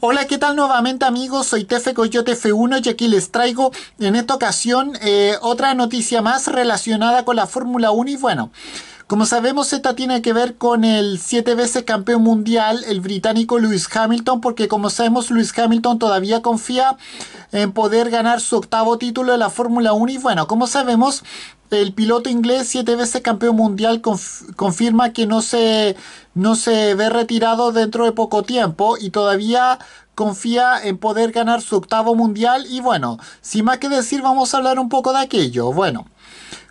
Hola, ¿qué tal nuevamente amigos? Soy Tefe Coyote F1 y aquí les traigo en esta ocasión eh, otra noticia más relacionada con la Fórmula 1 y bueno... Como sabemos, esta tiene que ver con el siete veces campeón mundial, el británico Lewis Hamilton, porque como sabemos, Lewis Hamilton todavía confía en poder ganar su octavo título de la Fórmula 1. Y bueno, como sabemos, el piloto inglés, siete veces campeón mundial, confirma que no se, no se ve retirado dentro de poco tiempo y todavía confía en poder ganar su octavo mundial. Y bueno, sin más que decir, vamos a hablar un poco de aquello. Bueno.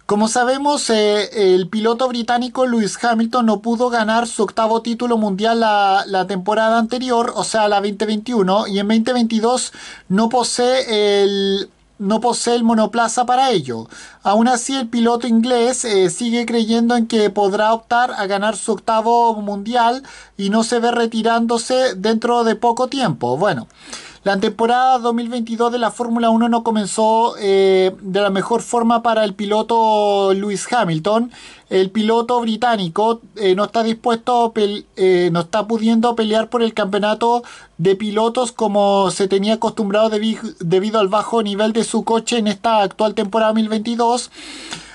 Como sabemos, eh, el piloto británico Lewis Hamilton no pudo ganar su octavo título mundial la, temporada anterior, o sea, la 2021, y en 2022 no posee el, no posee el monoplaza para ello. Aún así, el piloto inglés eh, sigue creyendo en que podrá optar a ganar su octavo mundial y no se ve retirándose dentro de poco tiempo. Bueno. La temporada 2022 de la Fórmula 1 no comenzó eh, de la mejor forma para el piloto Lewis Hamilton. El piloto británico eh, no está dispuesto, eh, no está pudiendo pelear por el campeonato de pilotos como se tenía acostumbrado debido al bajo nivel de su coche en esta actual temporada 2022.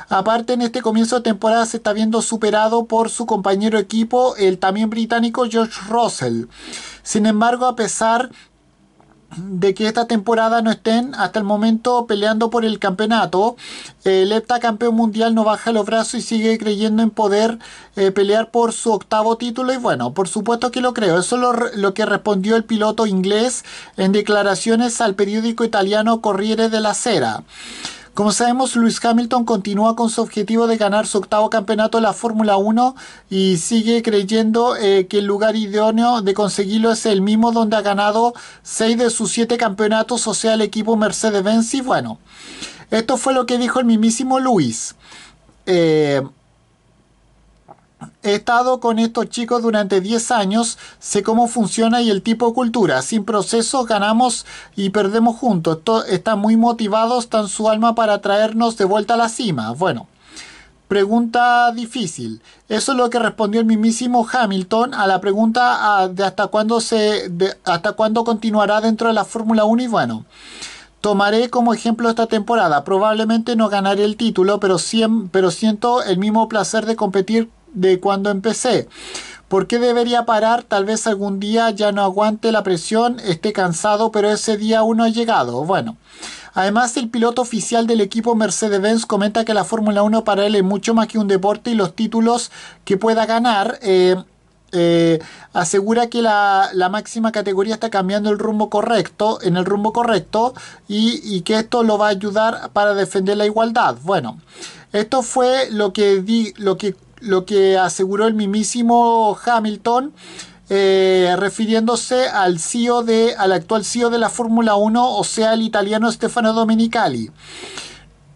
Aparte, en este comienzo de temporada se está viendo superado por su compañero equipo, el también británico George Russell. Sin embargo, a pesar de que esta temporada no estén hasta el momento peleando por el campeonato. El campeón mundial no baja los brazos y sigue creyendo en poder eh, pelear por su octavo título. Y bueno, por supuesto que lo creo. Eso es lo, lo, que respondió el piloto inglés en declaraciones al periódico italiano Corriere della Sera. Como sabemos, Luis Hamilton continúa con su objetivo de ganar su octavo campeonato en la Fórmula 1 y sigue creyendo eh, que el lugar idóneo de conseguirlo es el mismo donde ha ganado 6 de sus 7 campeonatos, o sea, el equipo Mercedes-Benz. Y bueno, esto fue lo que dijo el mismísimo Luis. Eh, he estado con estos chicos durante 10 años, sé cómo funciona y el tipo de cultura. Sin procesos ganamos y perdemos juntos. están muy motivados, están su alma para traernos de vuelta a la cima. Bueno. Pregunta difícil. Eso es lo que respondió el mismísimo Hamilton a la pregunta de hasta cuándo se hasta cuándo continuará dentro de la Fórmula 1 y bueno. Tomaré como ejemplo esta temporada. Probablemente no ganaré el título, pero, pero siento el mismo placer de competir de cuando empecé. ¿Por qué debería parar? Tal vez algún día ya no aguante la presión, esté cansado, pero ese día uno ha llegado. Bueno. Además, el piloto oficial del equipo Mercedes-Benz comenta que la Fórmula 1 para él es mucho más que un deporte y los títulos que pueda ganar. Eh, eh, asegura que la, máxima categoría está cambiando el rumbo correcto, en el rumbo correcto, y, y, que esto lo va a ayudar para defender la igualdad. Bueno, esto fue lo que, di, lo que lo que aseguró el mismísimo Hamilton. Eh, refiriéndose al CEO de, al actual CEO de la Fórmula 1, o sea, el italiano Stefano Domenicali.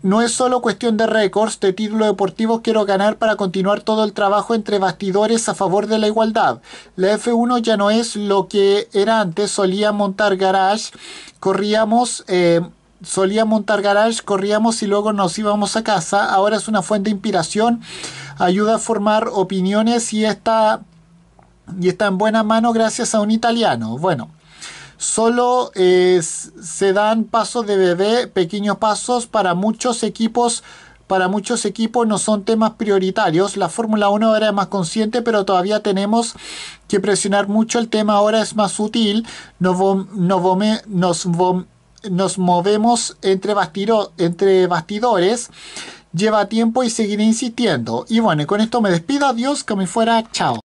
No es solo cuestión de récords, de título deportivo quiero ganar para continuar todo el trabajo entre bastidores a favor de la igualdad. La F1 ya no es lo que era antes, solía montar garage, corríamos... Eh, solía montar garage, corríamos y luego nos íbamos a casa. Ahora es una fuente de inspiración, ayuda a formar opiniones y está, y está en buena mano gracias a un italiano. Bueno, solo eh, se dan pasos de bebé, pequeños pasos para muchos equipos. Para muchos equipos no son temas prioritarios. La Fórmula 1 era más consciente, pero todavía tenemos que presionar mucho. El tema ahora es más útil. Nos, vom, nos vom, nos movemos entre, bastiro, entre bastidores lleva tiempo y seguiré insistiendo. Y bueno, con esto me despido. Adiós, que me fuera. Chao.